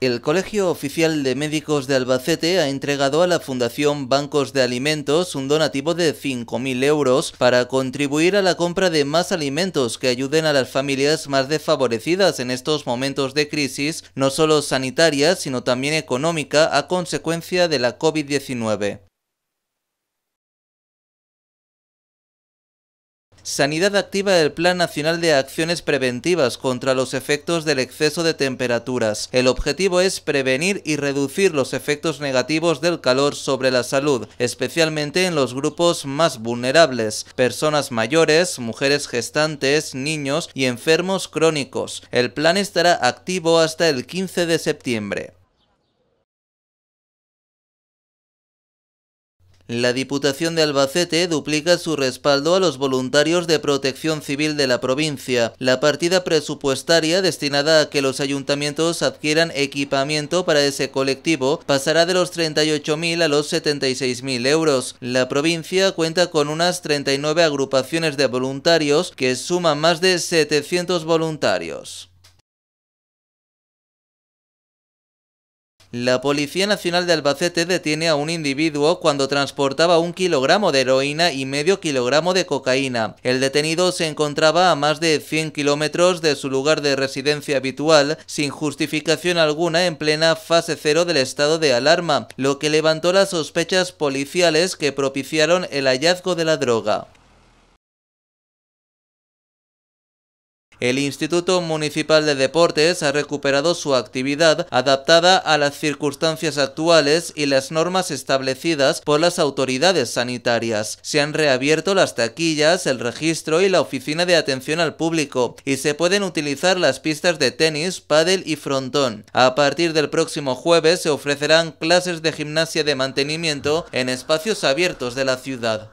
El Colegio Oficial de Médicos de Albacete ha entregado a la Fundación Bancos de Alimentos un donativo de 5.000 euros para contribuir a la compra de más alimentos que ayuden a las familias más desfavorecidas en estos momentos de crisis, no solo sanitaria, sino también económica, a consecuencia de la COVID-19. Sanidad activa el Plan Nacional de Acciones Preventivas contra los efectos del exceso de temperaturas. El objetivo es prevenir y reducir los efectos negativos del calor sobre la salud, especialmente en los grupos más vulnerables, personas mayores, mujeres gestantes, niños y enfermos crónicos. El plan estará activo hasta el 15 de septiembre. La Diputación de Albacete duplica su respaldo a los voluntarios de protección civil de la provincia. La partida presupuestaria destinada a que los ayuntamientos adquieran equipamiento para ese colectivo pasará de los 38.000 a los 76.000 euros. La provincia cuenta con unas 39 agrupaciones de voluntarios que suman más de 700 voluntarios. La Policía Nacional de Albacete detiene a un individuo cuando transportaba un kilogramo de heroína y medio kilogramo de cocaína. El detenido se encontraba a más de 100 kilómetros de su lugar de residencia habitual, sin justificación alguna en plena fase cero del estado de alarma, lo que levantó las sospechas policiales que propiciaron el hallazgo de la droga. El Instituto Municipal de Deportes ha recuperado su actividad adaptada a las circunstancias actuales y las normas establecidas por las autoridades sanitarias. Se han reabierto las taquillas, el registro y la oficina de atención al público y se pueden utilizar las pistas de tenis, pádel y frontón. A partir del próximo jueves se ofrecerán clases de gimnasia de mantenimiento en espacios abiertos de la ciudad.